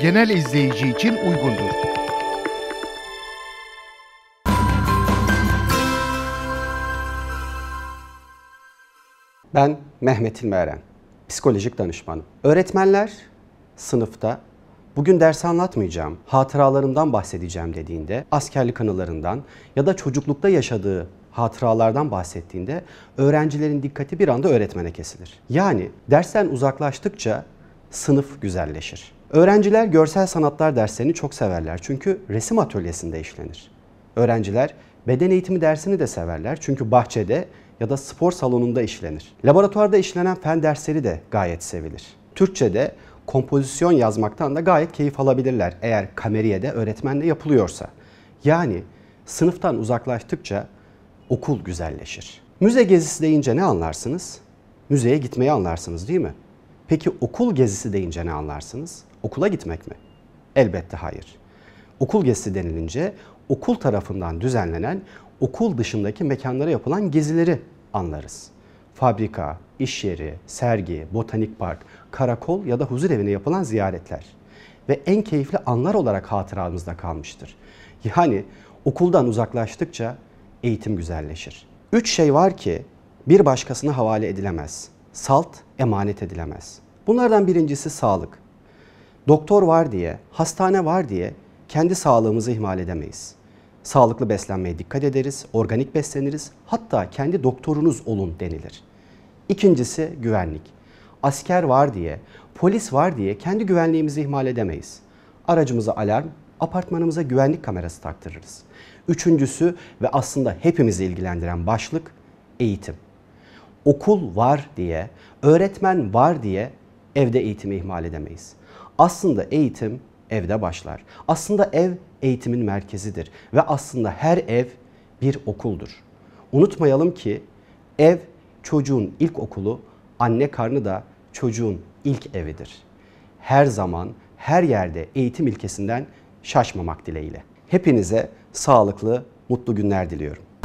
genel izleyici için uygundur. Ben Mehmet İlmeren, psikolojik danışmanım. Öğretmenler sınıfta bugün ders anlatmayacağım, hatıralarımdan bahsedeceğim dediğinde, askerlik anılarından ya da çocuklukta yaşadığı hatıralardan bahsettiğinde öğrencilerin dikkati bir anda öğretmene kesilir. Yani dersten uzaklaştıkça sınıf güzelleşir. Öğrenciler görsel sanatlar derslerini çok severler çünkü resim atölyesinde işlenir. Öğrenciler beden eğitimi dersini de severler çünkü bahçede ya da spor salonunda işlenir. Laboratuvarda işlenen fen dersleri de gayet sevilir. Türkçe'de kompozisyon yazmaktan da gayet keyif alabilirler eğer kameriye de öğretmenle yapılıyorsa. Yani sınıftan uzaklaştıkça okul güzelleşir. Müze gezisi deyince ne anlarsınız? Müzeye gitmeyi anlarsınız değil mi? Peki okul gezisi deyince ne anlarsınız? okula gitmek mi? Elbette hayır. Okul gezisi denilince okul tarafından düzenlenen okul dışındaki mekanlara yapılan gezileri anlarız. Fabrika, iş yeri, sergi, botanik park, karakol ya da huzur evine yapılan ziyaretler ve en keyifli anlar olarak hatıramızda kalmıştır. Yani okuldan uzaklaştıkça eğitim güzelleşir. Üç şey var ki bir başkasına havale edilemez. Salt emanet edilemez. Bunlardan birincisi sağlık doktor var diye, hastane var diye kendi sağlığımızı ihmal edemeyiz. Sağlıklı beslenmeye dikkat ederiz, organik besleniriz, hatta kendi doktorunuz olun denilir. İkincisi güvenlik. Asker var diye, polis var diye kendi güvenliğimizi ihmal edemeyiz. Aracımıza alarm, apartmanımıza güvenlik kamerası taktırırız. Üçüncüsü ve aslında hepimizi ilgilendiren başlık eğitim. Okul var diye, öğretmen var diye evde eğitimi ihmal edemeyiz. Aslında eğitim evde başlar. Aslında ev eğitimin merkezidir ve aslında her ev bir okuldur. Unutmayalım ki ev çocuğun ilk okulu, anne karnı da çocuğun ilk evidir. Her zaman, her yerde eğitim ilkesinden şaşmamak dileğiyle. Hepinize sağlıklı, mutlu günler diliyorum.